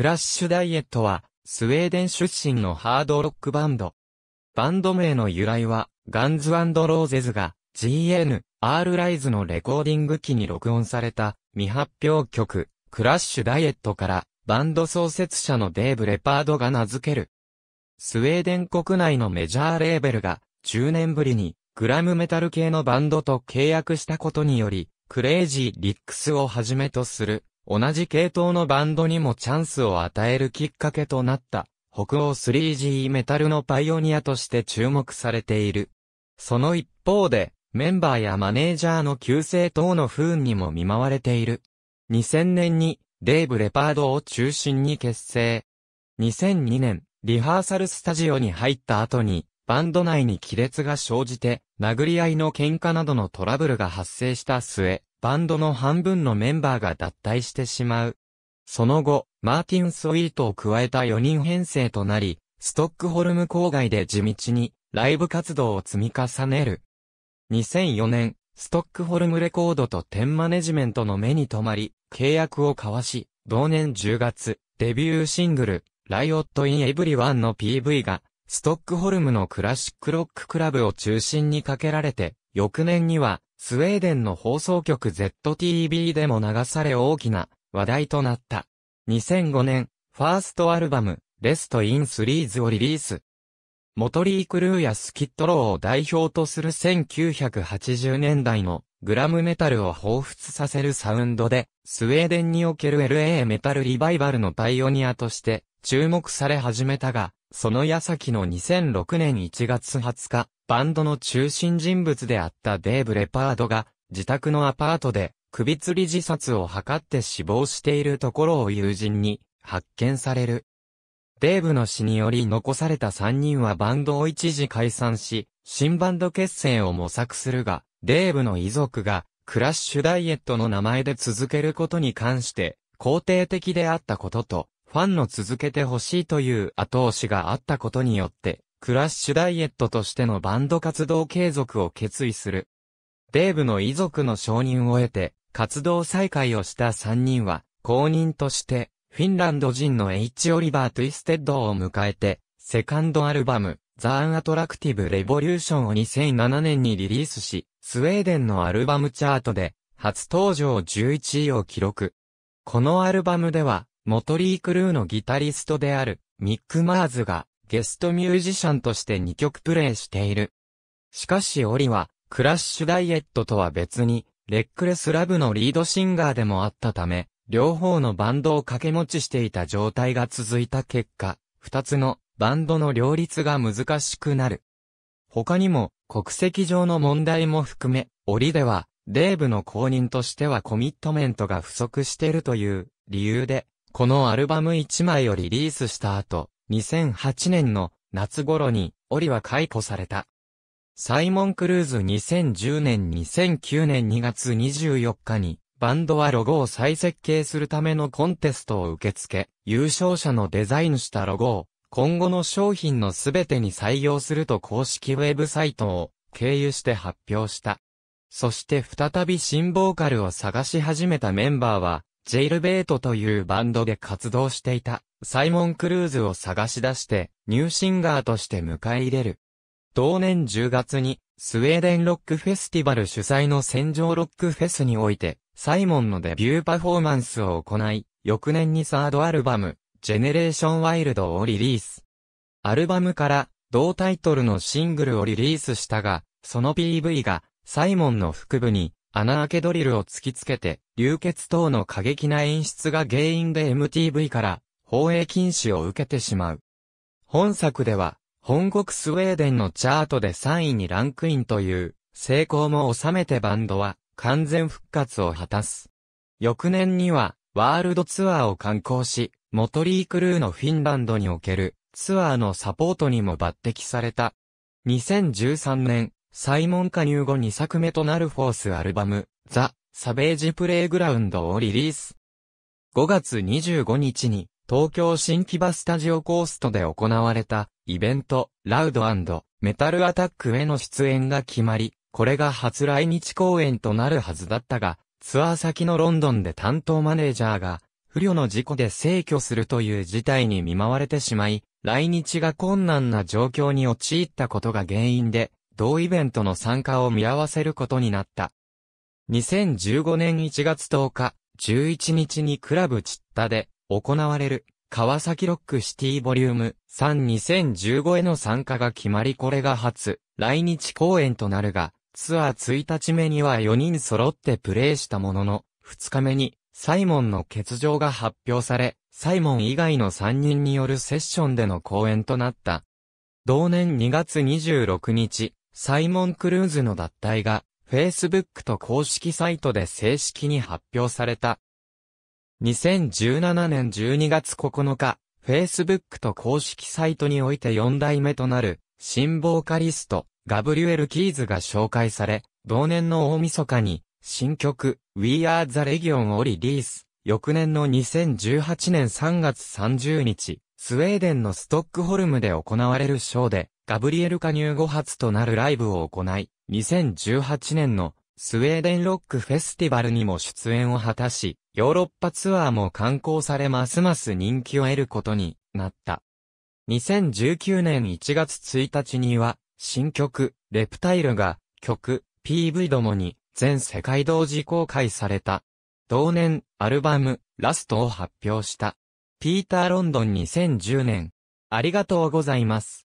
クラッシュダイエットは、スウェーデン出身のハードロックバンド。バンド名の由来は、ガンズローゼズが GN、R ライズのレコーディング機に録音された未発表曲、クラッシュダイエットから、バンド創設者のデーブ・レパードが名付ける。スウェーデン国内のメジャーレーベルが、10年ぶりに、グラムメタル系のバンドと契約したことにより、クレイジー・リックスをはじめとする同じ系統のバンドにもチャンスを与えるきっかけとなった、北欧 3G メタルのパイオニアとして注目されている。その一方で、メンバーやマネージャーの旧姓等の不運にも見舞われている。2000年に、デイブ・レパードを中心に結成。2002年、リハーサルスタジオに入った後に、バンド内に亀裂が生じて、殴り合いの喧嘩などのトラブルが発生した末、バンドの半分のメンバーが脱退してしまう。その後、マーティン・ソイートを加えた4人編成となり、ストックホルム郊外で地道にライブ活動を積み重ねる。2004年、ストックホルムレコードとテンマネジメントの目に留まり、契約を交わし、同年10月、デビューシングル、ライオット・イン・エブリワンの PV が、ストックホルムのクラシックロッククラブを中心にかけられて、翌年には、スウェーデンの放送局 ZTV でも流され大きな話題となった。2005年、ファーストアルバム、レスト・イン・スリーズをリリース。モトリー・クルーやスキットローを代表とする1980年代のグラムメタルを彷彿させるサウンドで、スウェーデンにおける LA メタルリバイバルのパイオニアとして注目され始めたが、その矢先の2006年1月20日、バンドの中心人物であったデーブ・レパードが、自宅のアパートで、首吊り自殺を図って死亡しているところを友人に発見される。デーブの死により残された3人はバンドを一時解散し、新バンド結成を模索するが、デーブの遺族がクラッシュダイエットの名前で続けることに関して肯定的であったことと、ファンの続けてほしいという後押しがあったことによって、クラッシュダイエットとしてのバンド活動継続を決意する。デーブの遺族の承認を得て、活動再開をした3人は、公認として、フィンランド人の H オリバー・トゥイステッドを迎えて、セカンドアルバム、ザ・アン・アトラクティブ・レボリューションを2007年にリリースし、スウェーデンのアルバムチャートで、初登場11位を記録。このアルバムでは、モトリー・クルーのギタリストである、ミック・マーズが、ゲストミュージシャンとして2曲プレイしている。しかしオリは、クラッシュダイエットとは別に、レックレスラブのリードシンガーでもあったため、両方のバンドを掛け持ちしていた状態が続いた結果、二つのバンドの両立が難しくなる。他にも、国籍上の問題も含め、折では、デーブの公認としてはコミットメントが不足しているという理由で、このアルバム1枚をリリースした後、2008年の夏頃に、オリは解雇された。サイモン・クルーズ2010年2009年2月24日に、バンドはロゴを再設計するためのコンテストを受け付け、優勝者のデザインしたロゴを、今後の商品のすべてに採用すると公式ウェブサイトを経由して発表した。そして再び新ボーカルを探し始めたメンバーは、ジェイルベートというバンドで活動していた。サイモン・クルーズを探し出して、ニューシンガーとして迎え入れる。同年10月に、スウェーデンロックフェスティバル主催の戦場ロックフェスにおいて、サイモンのデビューパフォーマンスを行い、翌年にサードアルバム、ジェネレーションワイルドをリリース。アルバムから、同タイトルのシングルをリリースしたが、その PV が、サイモンの腹部に、穴開けドリルを突きつけて、流血等の過激な演出が原因で MTV から放映禁止を受けてしまう。本作では、本国スウェーデンのチャートで3位にランクインという成功も収めてバンドは完全復活を果たす。翌年にはワールドツアーを観光し、モトリークルーのフィンランドにおけるツアーのサポートにも抜擢された。2013年、サイモン加入後2作目となるフォースアルバム、ザ・サベージ・プレイグラウンドをリリース。5月25日に東京新木場スタジオコーストで行われたイベント、ラウドメタルアタックへの出演が決まり、これが初来日公演となるはずだったが、ツアー先のロンドンで担当マネージャーが、不慮の事故で逝去するという事態に見舞われてしまい、来日が困難な状況に陥ったことが原因で、同イベントの参加を見合わせることになった。2015年1月10日、11日にクラブチッタで、行われる、川崎ロックシティボリューム32015への参加が決まりこれが初、来日公演となるが、ツアー1日目には4人揃ってプレーしたものの、2日目に、サイモンの欠場が発表され、サイモン以外の3人によるセッションでの公演となった。同年2月26日、サイモン・クルーズの脱退が、Facebook と公式サイトで正式に発表された。2017年12月9日、Facebook と公式サイトにおいて4代目となる、新ボーカリスト、ガブリュエル・キーズが紹介され、同年の大晦日に、新曲、We Are the Legion をリリース。翌年の2018年3月30日、スウェーデンのストックホルムで行われるショーで、ガブリエル加入後初となるライブを行い、2018年のスウェーデンロックフェスティバルにも出演を果たし、ヨーロッパツアーも観光されますます人気を得ることになった。2019年1月1日には、新曲、レプタイルが、曲、PV どもに、全世界同時公開された。同年、アルバム、ラストを発表した。ピーター・ロンドン2010年。ありがとうございます。